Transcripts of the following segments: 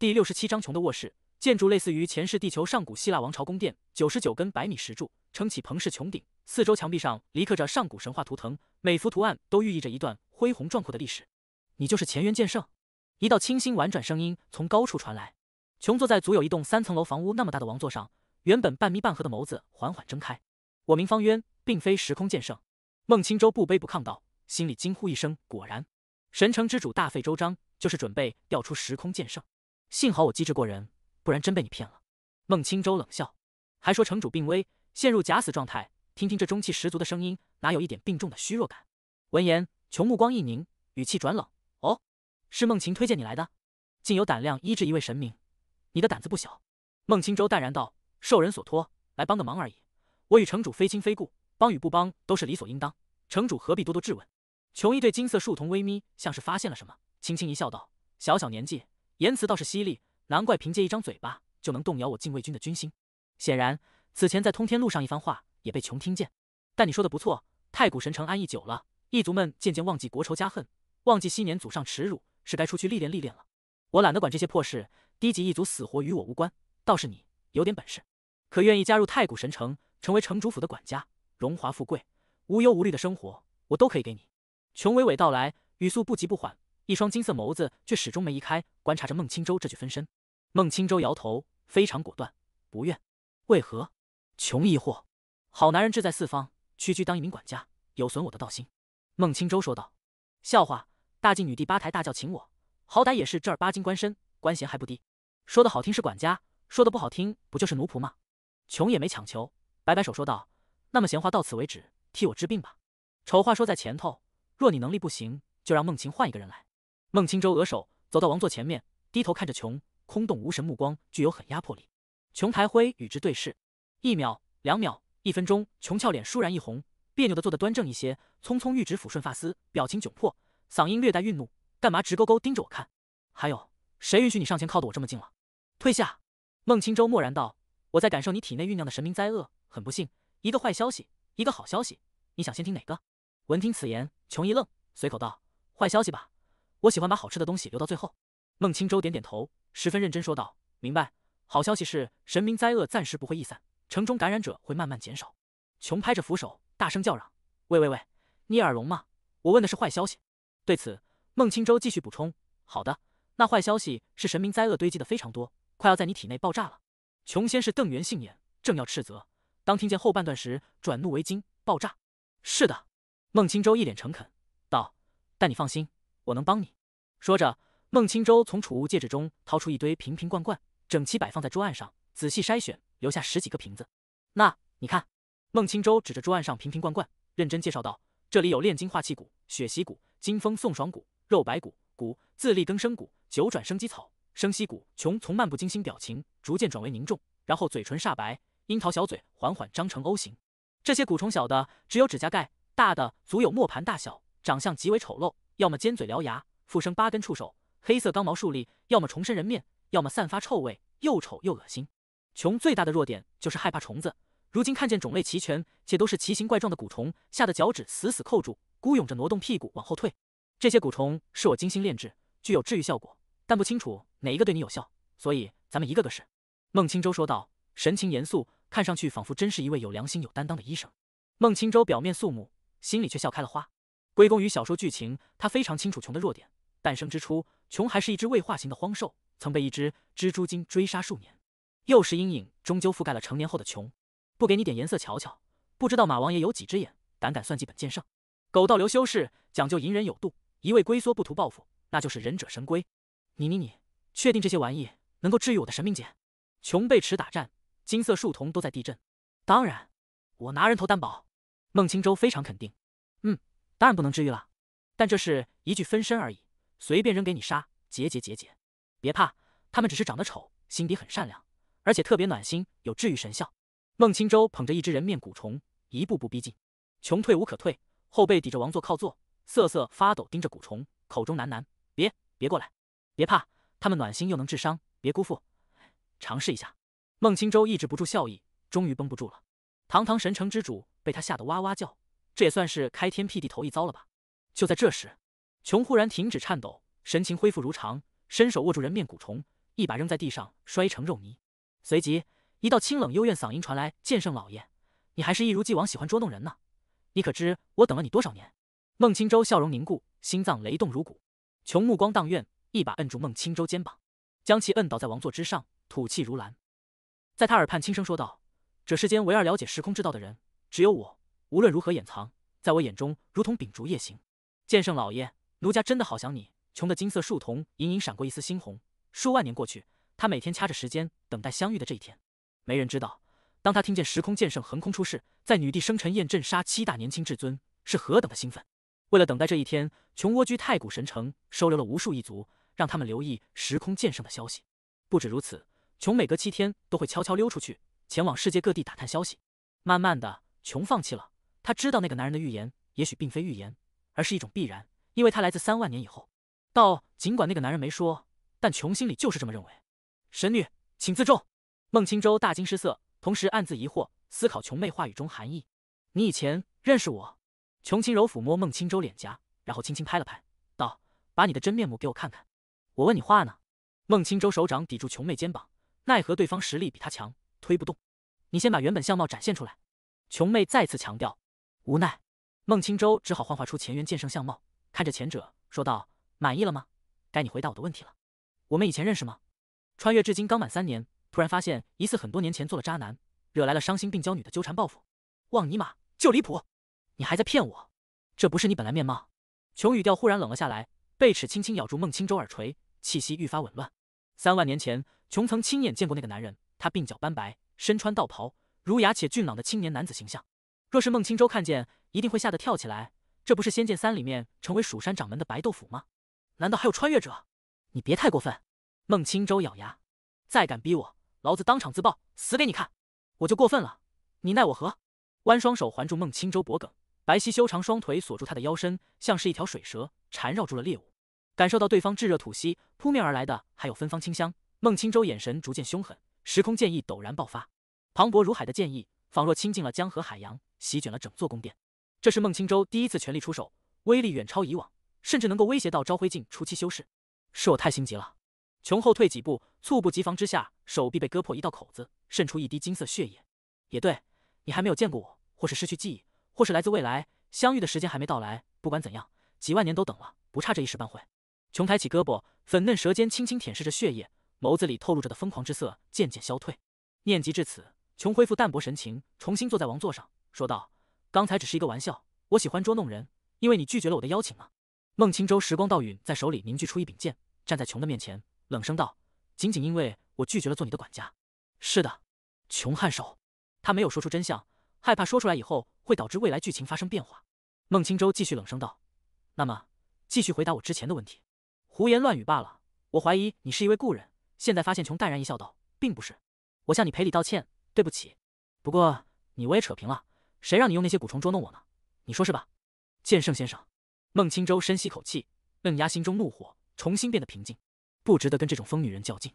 第六十七章穹的卧室建筑类似于前世地球上古希腊王朝宫殿，九十九根百米石柱撑起彭氏穹顶，四周墙壁上离刻着上古神话图腾，每幅图案都寓意着一段恢宏壮阔的历史。你就是乾元剑圣？一道清新婉转声音从高处传来。琼坐在足有一栋三层楼房屋那么大的王座上，原本半眯半合的眸子缓缓睁开。我名方渊，并非时空剑圣。孟清舟不卑不亢道，心里惊呼一声：果然，神城之主大费周章，就是准备调出时空剑圣。幸好我机智过人，不然真被你骗了。孟青舟冷笑，还说城主病危，陷入假死状态。听听这中气十足的声音，哪有一点病重的虚弱感？闻言，琼目光一凝，语气转冷：“哦，是孟琴推荐你来的，竟有胆量医治一位神明，你的胆子不小。”孟青舟淡然道：“受人所托，来帮个忙而已。我与城主非亲非故，帮与不帮都是理所应当。城主何必多多质问？”琼一对金色竖瞳微眯，像是发现了什么，轻轻一笑道：“小小年纪。”言辞倒是犀利，难怪凭借一张嘴巴就能动摇我禁卫军的军心。显然，此前在通天路上一番话也被穷听见。但你说的不错，太古神城安逸久了，异族们渐渐忘记国仇家恨，忘记昔年祖上耻辱，是该出去历练历练了。我懒得管这些破事，低级异族死活与我无关。倒是你有点本事，可愿意加入太古神城，成为城主府的管家，荣华富贵、无忧无虑的生活，我都可以给你。穷娓娓道来，语速不急不缓。一双金色眸子却始终没移开，观察着孟青舟这具分身。孟青舟摇头，非常果断，不愿。为何？穷疑惑。好男人志在四方，屈居当一名管家，有损我的道心。孟青舟说道。笑话！大晋女帝八抬大轿请我，好歹也是正儿八经官身，官衔还不低。说的好听是管家，说的不好听，不就是奴仆吗？穷也没强求，摆摆手说道：“那么闲话到此为止，替我治病吧。”丑话说在前头，若你能力不行，就让孟琴换一个人来。孟青舟额首，走到王座前面，低头看着琼，空洞无神目光具有很压迫力。琼抬辉与之对视，一秒、两秒、一分钟，琼俏脸倏然一红，别扭的坐得端正一些，匆匆玉指抚顺发丝，表情窘迫，嗓音略带愠怒：“干嘛直勾勾盯着我看？还有，谁允许你上前靠得我这么近了？退下。”孟青舟默然道：“我在感受你体内酝酿的神明灾厄，很不幸，一个坏消息，一个好消息，你想先听哪个？”闻听此言，琼一愣，随口道：“坏消息吧。”我喜欢把好吃的东西留到最后。孟清舟点点头，十分认真说道：“明白。”好消息是，神明灾厄暂时不会易散，城中感染者会慢慢减少。琼拍着扶手，大声叫嚷：“喂喂喂，你耳聋吗？我问的是坏消息。”对此，孟清舟继续补充：“好的，那坏消息是神明灾厄堆积的非常多，快要在你体内爆炸了。”琼先是瞪圆杏眼，正要斥责，当听见后半段时，转怒为惊：“爆炸？”“是的。”孟清舟一脸诚恳道：“但你放心。”我能帮你，说着，孟青舟从储物戒指中掏出一堆瓶瓶罐罐，整齐摆放在桌案上，仔细筛选，留下十几个瓶子。那你看，孟青舟指着桌案上瓶瓶罐罐，认真介绍道：“这里有炼金化气骨、血息骨、金风送爽骨、肉白骨、骨自力更生骨、九转生机草、生息骨。”琼从漫不经心表情逐渐转为凝重，然后嘴唇煞白，樱桃小嘴缓缓张成 O 型。这些蛊虫，小的只有指甲盖，大的足有磨盘大小，长相极为丑陋。要么尖嘴獠牙，附生八根触手，黑色刚毛竖立；要么重身人面；要么散发臭味，又丑又恶心。穷最大的弱点就是害怕虫子，如今看见种类齐全且都是奇形怪状的蛊虫，吓得脚趾死死扣住，孤勇着挪动屁股往后退。这些蛊虫是我精心炼制，具有治愈效果，但不清楚哪一个对你有效，所以咱们一个个试。”孟清舟说道，神情严肃，看上去仿佛真是一位有良心、有担当的医生。孟清舟表面肃穆，心里却笑开了花。归功于小说剧情，他非常清楚穷的弱点。诞生之初，穷还是一只未化形的荒兽，曾被一只蜘蛛精追杀数年。幼时阴影终究覆盖了成年后的穷。不给你点颜色瞧瞧，不知道马王爷有几只眼，胆敢算计本剑圣。狗道流修士讲究隐忍有度，一味龟缩不图报复，那就是忍者神龟。你你你，确定这些玩意能够治愈我的神命茧？穷背池打战，金色树丛都在地震。当然，我拿人头担保。孟清舟非常肯定。当然不能治愈了，但这是一具分身而已，随便扔给你杀，解解解解。别怕，他们只是长得丑，心底很善良，而且特别暖心，有治愈神效。孟清舟捧着一只人面蛊虫，一步步逼近。穷退无可退，后背抵着王座靠坐，瑟瑟发抖，盯着蛊虫，口中喃喃：别别过来，别怕，他们暖心又能治伤，别辜负。尝试一下。孟清舟抑制不住笑意，终于绷不住了。堂堂神城之主被他吓得哇哇叫。这也算是开天辟地头一遭了吧？就在这时，琼忽然停止颤抖，神情恢复如常，伸手握住人面蛊虫，一把扔在地上，摔成肉泥。随即，一道清冷幽怨嗓音传来：“剑圣老爷，你还是一如既往喜欢捉弄人呢。你可知我等了你多少年？”孟青舟笑容凝固，心脏雷动如鼓。琼目光荡怨，一把摁住孟青舟肩膀，将其摁倒在王座之上，吐气如兰，在他耳畔轻声说道：“这世间唯二了解时空之道的人，只有我。”无论如何掩藏，在我眼中如同秉烛夜行。剑圣老爷，奴家真的好想你。穷的金色树瞳隐隐闪过一丝猩红。数万年过去，他每天掐着时间等待相遇的这一天。没人知道，当他听见时空剑圣横空出世，在女帝生辰宴镇杀七大年轻至尊，是何等的兴奋。为了等待这一天，穷蜗居太古神城，收留了无数一族，让他们留意时空剑圣的消息。不止如此，穷每隔七天都会悄悄溜出去，前往世界各地打探消息。慢慢的，穷放弃了。他知道那个男人的预言，也许并非预言，而是一种必然，因为他来自三万年以后。道，尽管那个男人没说，但琼心里就是这么认为。神女，请自重。孟青舟大惊失色，同时暗自疑惑，思考琼妹话语中含义。你以前认识我？琼轻柔抚摸孟青舟脸颊，然后轻轻拍了拍，道：“把你的真面目给我看看，我问你话呢。”孟青舟手掌抵住琼妹肩膀，奈何对方实力比他强，推不动。你先把原本相貌展现出来。琼妹再次强调。无奈，孟清舟只好幻化出前元剑圣相貌，看着前者说道：“满意了吗？该你回答我的问题了。我们以前认识吗？穿越至今刚满三年，突然发现疑似很多年前做了渣男，惹来了伤心病娇女的纠缠报复。望尼玛就离谱！你还在骗我？这不是你本来面貌？”琼语调忽然冷了下来，贝齿轻轻咬住孟清舟耳垂，气息愈发紊乱。三万年前，琼曾亲眼见过那个男人，他鬓角斑白，身穿道袍，儒雅且俊朗的青年男子形象。若是孟青舟看见，一定会吓得跳起来。这不是《仙剑三》里面成为蜀山掌门的白豆腐吗？难道还有穿越者？你别太过分！孟青舟咬牙，再敢逼我，老子当场自爆，死给你看！我就过分了，你奈我何？弯双手环住孟青舟脖颈，白皙修长双腿锁住他的腰身，像是一条水蛇缠绕住了猎物。感受到对方炙热吐息，扑面而来的还有芬芳清香，孟青舟眼神逐渐凶狠，时空剑意陡然爆发，磅礴如海的剑意。仿若亲近了江河海洋，席卷了整座宫殿。这是孟清舟第一次全力出手，威力远超以往，甚至能够威胁到朝晖境初期修士。是我太心急了。琼后退几步，猝不及防之下，手臂被割破一道口子，渗出一滴金色血液。也对你还没有见过我，或是失去记忆，或是来自未来，相遇的时间还没到来。不管怎样，几万年都等了，不差这一时半会。琼抬起胳膊，粉嫩舌尖轻轻舔舐着血液，眸子里透露着的疯狂之色渐渐消退。念及至此。琼恢复淡薄神情，重新坐在王座上，说道：“刚才只是一个玩笑，我喜欢捉弄人，因为你拒绝了我的邀请吗？”孟清舟时光倒影在手里凝聚出一柄剑，站在琼的面前，冷声道：“仅仅因为我拒绝了做你的管家？”“是的。”琼颔首，他没有说出真相，害怕说出来以后会导致未来剧情发生变化。孟清舟继续冷声道：“那么，继续回答我之前的问题。”“胡言乱语罢了。”“我怀疑你是一位故人。”现在发现琼淡然一笑道：“并不是。”“我向你赔礼道歉。”对不起，不过你我也扯平了。谁让你用那些蛊虫捉弄我呢？你说是吧，剑圣先生？孟清舟深吸口气，摁压心中怒火，重新变得平静。不值得跟这种疯女人较劲。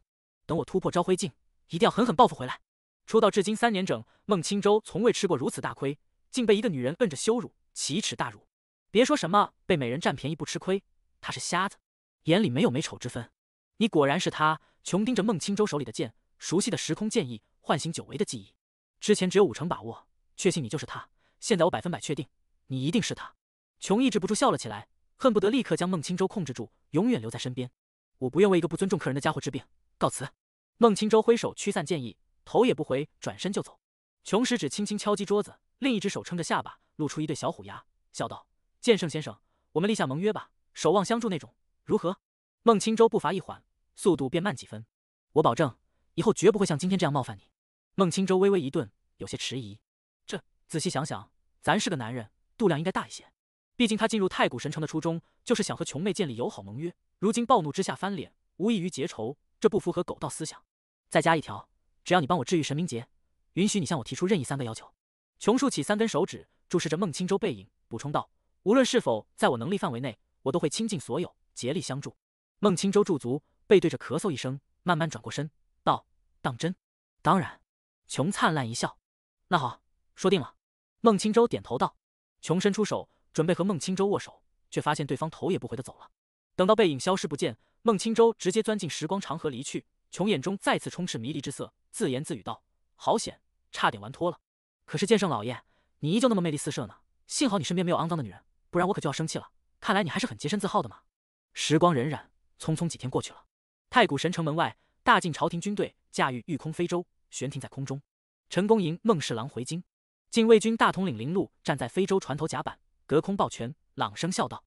等我突破招灰境，一定要狠狠报复回来。出道至今三年整，孟清舟从未吃过如此大亏，竟被一个女人摁着羞辱，奇耻大辱。别说什么被美人占便宜不吃亏，她是瞎子，眼里没有美丑之分。你果然是他，穷盯着孟清舟手里的剑，熟悉的时空剑意。唤醒久违的记忆，之前只有五成把握，确信你就是他。现在我百分百确定，你一定是他。琼抑制不住笑了起来，恨不得立刻将孟青舟控制住，永远留在身边。我不愿为一个不尊重客人的家伙治病，告辞。孟青舟挥手驱散剑意，头也不回，转身就走。琼食指轻轻敲击桌子，另一只手撑着下巴，露出一对小虎牙，笑道：“剑圣先生，我们立下盟约吧，守望相助那种，如何？”孟青舟步伐一缓，速度变慢几分。我保证，以后绝不会像今天这样冒犯你。孟清舟微微一顿，有些迟疑。这仔细想想，咱是个男人，度量应该大一些。毕竟他进入太古神城的初衷就是想和穷妹建立友好盟约，如今暴怒之下翻脸，无异于结仇，这不符合狗道思想。再加一条，只要你帮我治愈神明劫，允许你向我提出任意三个要求。穷竖起三根手指，注视着孟清舟背影，补充道：“无论是否在我能力范围内，我都会倾尽所有，竭力相助。”孟清舟驻足，背对着，咳嗽一声，慢慢转过身，道：“当真？”“当然。”琼灿烂一笑，那好，说定了。孟青舟点头道。琼伸出手，准备和孟青舟握手，却发现对方头也不回的走了。等到背影消失不见，孟青舟直接钻进时光长河离去。琼眼中再次充斥迷离之色，自言自语道：“好险，差点玩脱了。可是剑圣老爷，你依旧那么魅力四射呢。幸好你身边没有肮脏的女人，不然我可就要生气了。看来你还是很洁身自好的嘛。”时光荏苒，匆匆几天过去了。太古神城门外，大晋朝廷军队驾驭御空飞舟。悬停在空中，陈恭迎孟侍郎回京。禁卫军大统领林禄站在非洲船头甲板，隔空抱拳，朗声笑道：“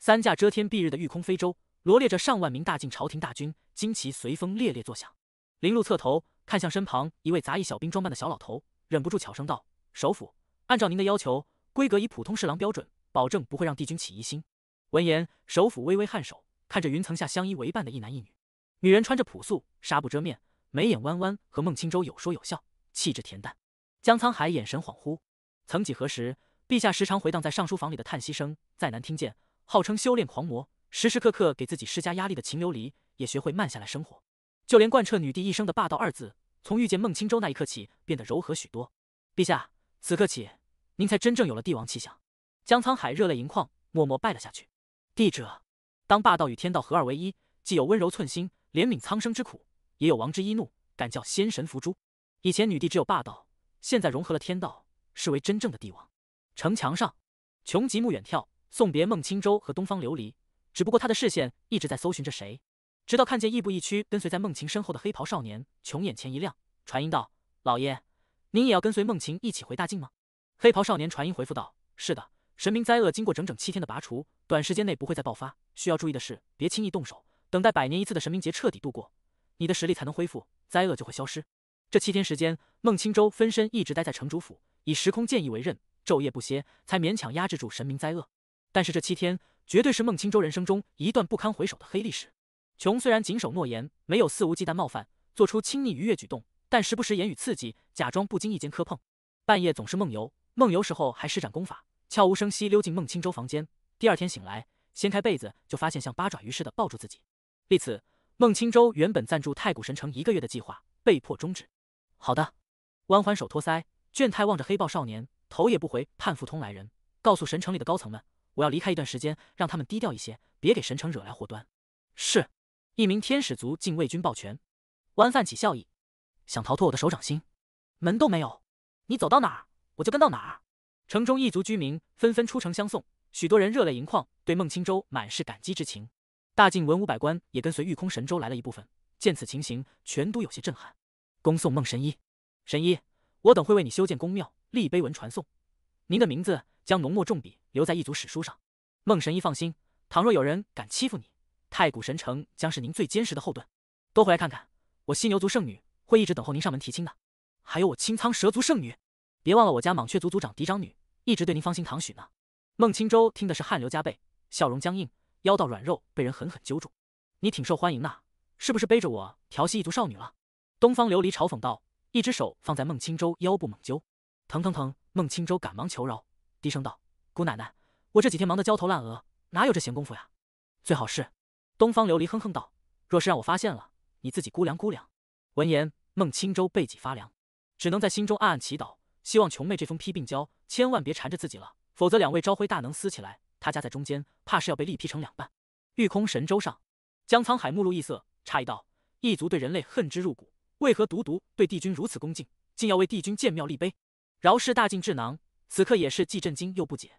三架遮天蔽日的御空飞舟，罗列着上万名大晋朝廷大军，旌旗随风猎猎作响。”林禄侧头看向身旁一位杂役小兵装扮的小老头，忍不住悄声道：“首府，按照您的要求，规格以普通侍郎标准，保证不会让帝君起疑心。”闻言，首府微微颔首，看着云层下相依为伴的一男一女，女人穿着朴素，纱布遮面。眉眼弯弯，和孟清舟有说有笑，气质恬淡。江沧海眼神恍惚，曾几何时，陛下时常回荡在尚书房里的叹息声，再难听见。号称修炼狂魔，时时刻刻给自己施加压力的秦琉璃，也学会慢下来生活。就连贯彻女帝一生的霸道二字，从遇见孟清舟那一刻起，变得柔和许多。陛下，此刻起，您才真正有了帝王气象。江沧海热泪盈眶，默默拜了下去。帝者，当霸道与天道合二为一，既有温柔寸心，怜悯苍生之苦。也有王之一怒，敢叫仙神伏诛。以前女帝只有霸道，现在融合了天道，视为真正的帝王。城墙上，穷极目远眺，送别孟青舟和东方琉璃。只不过他的视线一直在搜寻着谁，直到看见亦步亦趋跟随在孟琴身后的黑袍少年，穷眼前一亮，传音道：“老爷，您也要跟随孟琴一起回大境吗？”黑袍少年传音回复道：“是的，神明灾厄经过整整七天的拔除，短时间内不会再爆发。需要注意的是，别轻易动手，等待百年一次的神明节彻底度过。”你的实力才能恢复，灾厄就会消失。这七天时间，孟清舟分身一直待在城主府，以时空剑意为刃，昼夜不歇，才勉强压制住神明灾厄。但是这七天绝对是孟清舟人生中一段不堪回首的黑历史。琼虽然谨守诺言，没有肆无忌惮冒犯，做出轻昵愉悦举动，但时不时言语刺激，假装不经意间磕碰，半夜总是梦游，梦游时候还施展功法，悄无声息溜进孟清舟房间。第二天醒来，掀开被子就发现像八爪鱼似的抱住自己。历此。孟青州原本暂助太古神城一个月的计划被迫终止。好的，弯环手托腮，倦态望着黑豹少年，头也不回。盼复通来人，告诉神城里的高层们，我要离开一段时间，让他们低调一些，别给神城惹来祸端。是，一名天使族禁卫军抱拳。弯泛起笑意，想逃脱我的手掌心，门都没有。你走到哪，我就跟到哪。城中异族居民纷纷出城相送，许多人热泪盈眶，对孟青州满是感激之情。大晋文武百官也跟随御空神州来了一部分，见此情形，全都有些震撼。恭送孟神医，神医，我等会为你修建宫庙，立碑文传颂您的名字，将浓墨重笔留在一族史书上。孟神医放心，倘若有人敢欺负你，太古神城将是您最坚实的后盾。多回来看看，我犀牛族圣女会一直等候您上门提亲的。还有我青苍蛇族圣女，别忘了我家蟒雀族族长嫡长女一直对您芳心堂许呢。孟青舟听的是汗流浃背，笑容僵硬。腰道软肉被人狠狠揪住，你挺受欢迎呐，是不是背着我调戏一族少女了？东方琉璃嘲讽道，一只手放在孟青舟腰部猛揪，疼疼疼！孟青舟赶忙求饶，低声道：“姑奶奶，我这几天忙得焦头烂额，哪有这闲工夫呀？”最好是东方琉璃哼哼道：“若是让我发现了，你自己估量估量。”闻言，孟青舟背脊发凉，只能在心中暗暗祈祷，希望琼妹这封批病娇千万别缠着自己了，否则两位朝晖大能撕起来。他夹在中间，怕是要被力劈成两半。御空神舟上，江沧海目露异色，诧异道：“异族对人类恨之入骨，为何独独对帝君如此恭敬，竟要为帝君建庙立碑？”饶氏大晋智囊此刻也是既震惊又不解：“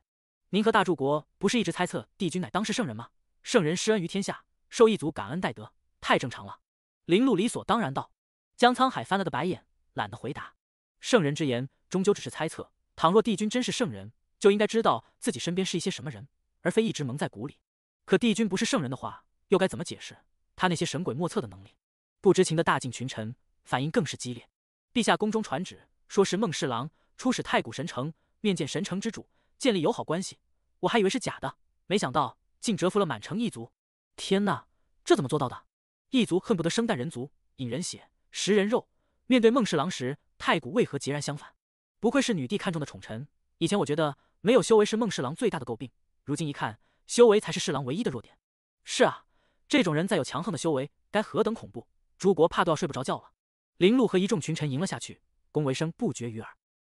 您和大柱国不是一直猜测帝君乃当世圣人吗？圣人施恩于天下，受异族感恩戴德，太正常了。”林鹿理所当然道。江沧海翻了个白眼，懒得回答。圣人之言终究只是猜测。倘若帝君真是圣人，就应该知道自己身边是一些什么人。而非一直蒙在鼓里，可帝君不是圣人的话，又该怎么解释他那些神鬼莫测的能力？不知情的大晋群臣反应更是激烈。陛下宫中传旨，说是孟侍郎出使太古神城，面见神城之主，建立友好关系。我还以为是假的，没想到竟折服了满城异族。天哪，这怎么做到的？异族恨不得生啖人族，饮人血，食人肉。面对孟侍郎时，太古为何截然相反？不愧是女帝看中的宠臣。以前我觉得没有修为是孟侍郎最大的诟病。如今一看，修为才是侍郎唯一的弱点。是啊，这种人再有强横的修为，该何等恐怖！诸国怕都要睡不着觉了。林鹿和一众群臣迎了下去，恭维声不绝于耳。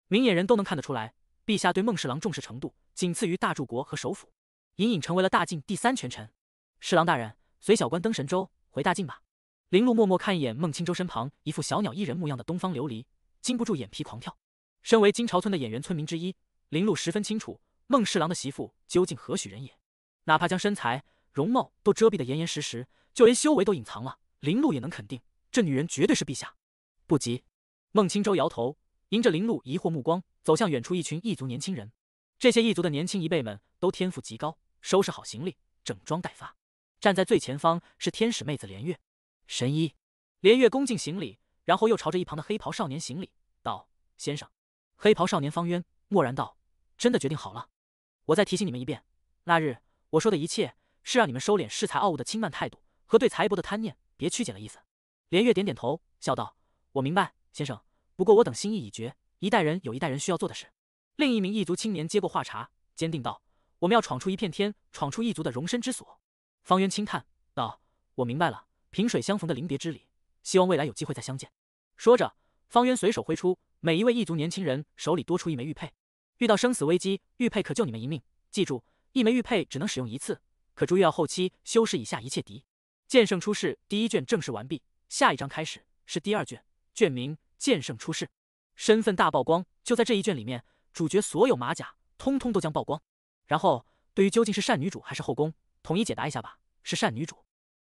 明眼人都能看得出来，陛下对孟侍郎重视程度仅次于大柱国和首府，隐隐成为了大晋第三权臣。侍郎大人，随小官登神州，回大晋吧。林鹿默默看一眼孟清州身旁一副小鸟依人模样的东方琉璃，禁不住眼皮狂跳。身为金朝村的演员村民之一，林鹿十分清楚。孟侍郎的媳妇究竟何许人也？哪怕将身材、容貌都遮蔽的严严实实，就连修为都隐藏了，林露也能肯定，这女人绝对是陛下。不急，孟清舟摇头，迎着林露疑惑目光，走向远处一群异族年轻人。这些异族的年轻一辈们都天赋极高，收拾好行李，整装待发。站在最前方是天使妹子连月，神医连月恭敬行礼，然后又朝着一旁的黑袍少年行礼道：“先生。”黑袍少年方渊默然道：“真的决定好了。”我再提醒你们一遍，那日我说的一切是让你们收敛恃才傲物的轻慢态度和对财帛的贪念，别曲解了意思。连月点点头，笑道：“我明白，先生。不过我等心意已决，一代人有一代人需要做的事。”另一名异族青年接过话茬，坚定道：“我们要闯出一片天，闯出异族的容身之所。”方渊轻叹道：“我明白了，萍水相逢的临别之礼，希望未来有机会再相见。”说着，方渊随手挥出，每一位异族年轻人手里多出一枚玉佩。遇到生死危机，玉佩可救你们一命。记住，一枚玉佩只能使用一次，可注意要后期修饰以下一切敌。剑圣出世第一卷正式完毕，下一章开始是第二卷，卷名《剑圣出世》，身份大曝光。就在这一卷里面，主角所有马甲通通都将曝光。然后，对于究竟是善女主还是后宫，统一解答一下吧。是善女主。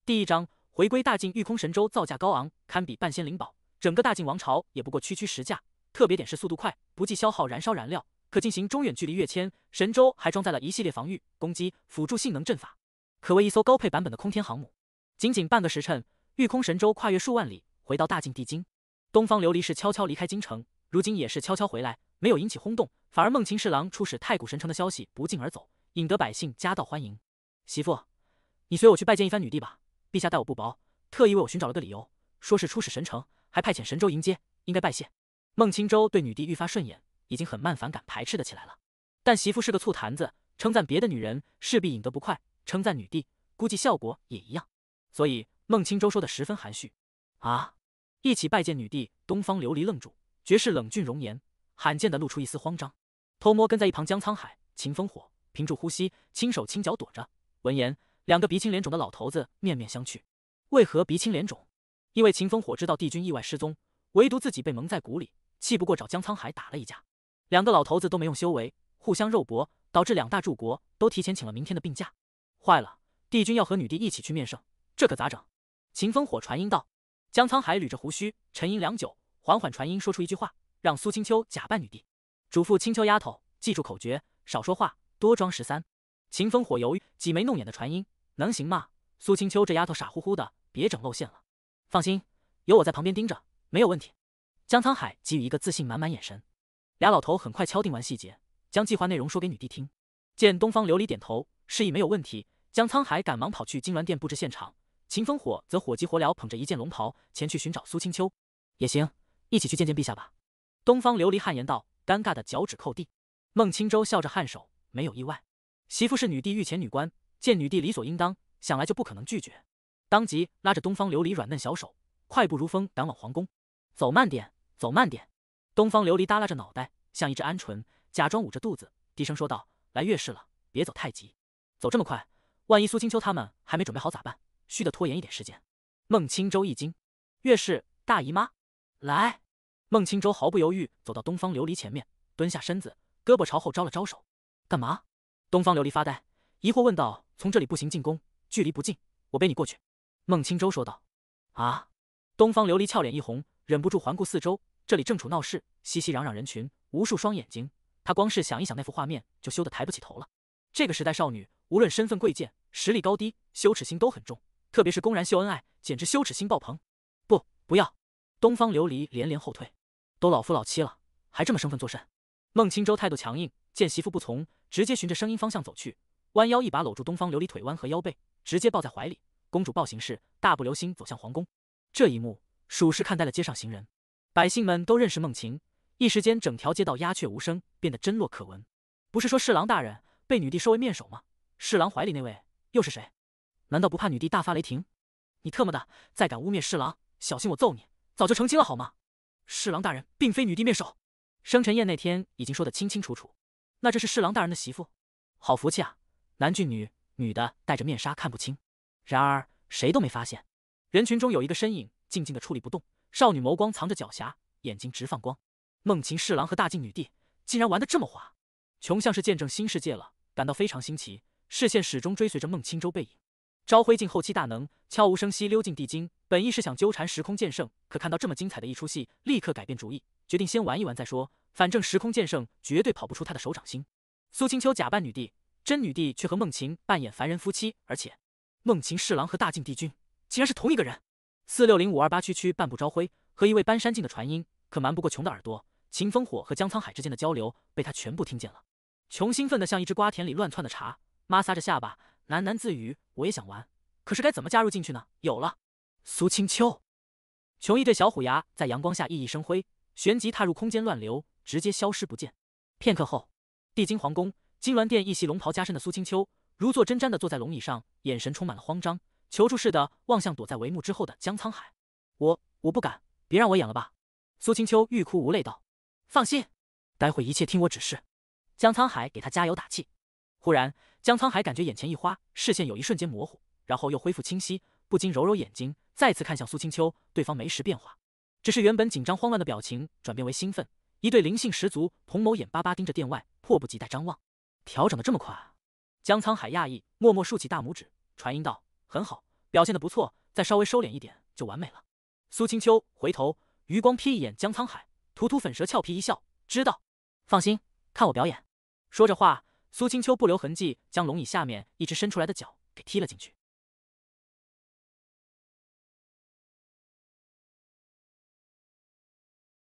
第一章回归大晋玉空神州，造价高昂，堪比半仙灵宝，整个大晋王朝也不过区区十架。特别点是速度快，不计消耗，燃烧燃料。可进行中远距离跃迁，神舟还装载了一系列防御、攻击、辅助性能阵法，可谓一艘高配版本的空天航母。仅仅半个时辰，御空神舟跨越数万里，回到大晋帝京。东方琉璃是悄悄离开京城，如今也是悄悄回来，没有引起轰动，反而孟秦侍郎出使太古神城的消息不胫而走，引得百姓夹道欢迎。媳妇，你随我去拜见一番女帝吧。陛下待我不薄，特意为我寻找了个理由，说是出使神城，还派遣神舟迎接，应该拜谢。孟清舟对女帝愈发顺眼。已经很慢反感排斥的起来了，但媳妇是个醋坛子，称赞别的女人势必引得不快，称赞女帝估计效果也一样，所以孟清舟说的十分含蓄。啊！一起拜见女帝东方琉璃愣住，绝世冷峻容颜，罕见的露出一丝慌张，偷摸跟在一旁江沧海、秦风火屏住呼吸，轻手轻脚躲着。闻言，两个鼻青脸肿的老头子面面相觑，为何鼻青脸肿？因为秦风火知道帝君意外失踪，唯独自己被蒙在鼓里，气不过找江沧海打了一架。两个老头子都没用修为，互相肉搏，导致两大柱国都提前请了明天的病假。坏了，帝君要和女帝一起去面圣，这可咋整？秦风火传音道。江沧海捋着胡须，沉吟良久，缓缓传音说出一句话，让苏清秋假扮女帝，嘱咐青秋丫头记住口诀，少说话，多装十三。秦风火犹豫，挤眉弄眼的传音，能行吗？苏清秋这丫头傻乎乎的，别整露馅了。放心，有我在旁边盯着，没有问题。江沧海给予一个自信满满眼神。俩老头很快敲定完细节，将计划内容说给女帝听。见东方琉璃点头，示意没有问题，江沧海赶忙跑去金銮殿布置现场，秦烽火则火急火燎捧着一件龙袍前去寻找苏清秋。也行，一起去见见陛下吧。东方琉璃汗颜道，尴尬的脚趾扣地。孟清舟笑着颔首，没有意外，媳妇是女帝御前女官，见女帝理所应当，想来就不可能拒绝。当即拉着东方琉璃软嫩小手，快步如风赶往皇宫。走慢点，走慢点。东方琉璃耷拉着脑袋，像一只鹌鹑，假装捂着肚子，低声说道：“来月事了，别走太急，走这么快，万一苏清秋他们还没准备好咋办？须得拖延一点时间。”孟清舟一惊：“月事大姨妈来！”孟清舟毫不犹豫走到东方琉璃前面，蹲下身子，胳膊朝后招了招手：“干嘛？”东方琉璃发呆，疑惑问道：“从这里步行进宫，距离不近，我背你过去。”孟清舟说道：“啊！”东方琉璃俏脸一红，忍不住环顾四周。这里正处闹市，熙熙攘攘人群，无数双眼睛。他光是想一想那幅画面，就羞得抬不起头了。这个时代少女，无论身份贵贱、实力高低，羞耻心都很重。特别是公然秀恩爱，简直羞耻心爆棚。不，不要！东方琉璃连连后退，都老夫老妻了，还这么生分作甚？孟清舟态度强硬，见媳妇不从，直接循着声音方向走去，弯腰一把搂住东方琉璃腿弯和腰背，直接抱在怀里，公主抱形式，大步流星走向皇宫。这一幕属实看呆了街上行人。百姓们都认识孟琴，一时间整条街道鸦雀无声，变得真落可闻。不是说侍郎大人被女帝收为面首吗？侍郎怀里那位又是谁？难道不怕女帝大发雷霆？你特么的再敢污蔑侍郎，小心我揍你！早就成亲了好吗？侍郎大人并非女帝面首，生辰宴那天已经说得清清楚楚。那这是侍郎大人的媳妇，好福气啊！男俊女女的，戴着面纱看不清。然而谁都没发现，人群中有一个身影静静的矗立不动。少女眸光藏着狡黠，眼睛直放光。孟琴侍郎和大晋女帝竟然玩得这么花，穷像是见证新世界了，感到非常新奇，视线始终追随着孟清舟背影。朝晖镜后期大能悄无声息溜进地精，本意是想纠缠时空剑圣，可看到这么精彩的一出戏，立刻改变主意，决定先玩一玩再说。反正时空剑圣绝对跑不出他的手掌心。苏清秋假扮女帝，真女帝却和孟琴扮演凡人夫妻，而且孟琴侍郎和大晋帝君竟然是同一个人。四六零五二八区区半步朝晖和一位搬山境的传音，可瞒不过琼的耳朵。秦烽火和江沧海之间的交流被他全部听见了。琼兴奋得像一只瓜田里乱窜的茶，抹挲着下巴，喃喃自语：“我也想玩，可是该怎么加入进去呢？”有了，苏清秋。琼一对小虎牙在阳光下熠熠生辉，旋即踏入空间乱流，直接消失不见。片刻后，帝京皇宫金銮殿，一袭龙袍加身的苏清秋如坐针毡地坐在龙椅上，眼神充满了慌张。求助似的望向躲在帷幕之后的江沧海，我我不敢，别让我演了吧。苏清秋欲哭无泪道：“放心，待会一切听我指示。”江沧海给他加油打气。忽然，江沧海感觉眼前一花，视线有一瞬间模糊，然后又恢复清晰，不禁揉揉眼睛，再次看向苏清秋，对方没时变化，只是原本紧张慌乱的表情转变为兴奋，一对灵性十足红眸眼巴巴盯着殿外，迫不及待张望。调整的这么快，江沧海讶异，默默竖起大拇指，传音道。很好，表现的不错，再稍微收敛一点就完美了。苏清秋回头，余光瞥一眼江沧海，吐吐粉舌，俏皮一笑，知道。放心，看我表演。说着话，苏清秋不留痕迹将龙椅下面一只伸出来的脚给踢了进去。